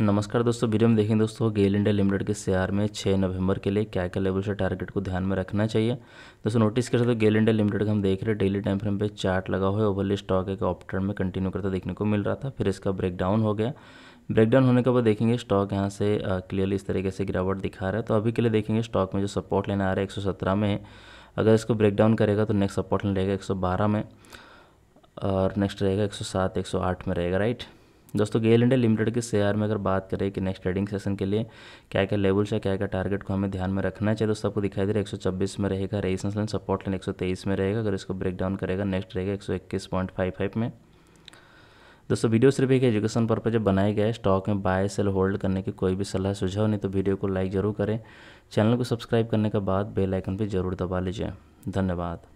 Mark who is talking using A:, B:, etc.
A: नमस्कार दोस्तों वीडियो में देखें दोस्तों गेल इंडिया लिमिटेड के शेयर में 6 नवंबर के लिए क्या क्या लेवल से टारगेट को ध्यान में रखना चाहिए दोस्तों नोटिस कर सकते हो गेल इंडिया लिमिटेड का हम देख रहे हैं डेली टाइम फ्रेम पे चार्ट लगा हुआ है ओवरली स्टॉक एक ऑप्टर में कंटिन्यू करता देखने को मिल रहा था फिर इसका ब्रेकडाउन हो गया ब्रेकडाउन होने के बाद देखेंगे स्टॉक यहाँ से क्लियरली इस तरीके से गिरावट दिखा रहा है तो अभी के लिए देखेंगे स्टॉक में जो सपोर्ट लेने आ रहा है एक में अगर इसको ब्रेकडाउन करेगा तो नेक्स्ट सपोर्ट लेने रहेगा एक में और नेक्स्ट रहेगा एक सौ में रहेगा राइट दोस्तों गेल इंडिया लिमिटेड के शेयर में अगर बात करें कि नेक्स्ट ट्रेडिंग सेशन के लिए क्या क्या लेवल्स है क्या क्या टारगेट को हमें ध्यान में रखना चाहिए दोस्तों आपको दिखाई दे रहा है एक में रहेगा रेजिस्टेंस लाइन सपोर्ट लाइन एक में रहेगा अगर इसको ब्रेक डाउन करेगा नेक्स्ट रहेगा एक में दोस्तों वीडियो सिर्फ एक एजुकेशन पर्पज बनाए गए स्टॉक में बाय सेल होल्ड करने की कोई भी सलाह सुझाव नहीं तो वीडियो को लाइक जरूर करें चैनल को सब्सक्राइब करने के बाद बेल आइकन भी जरूर दबा लीजिए धन्यवाद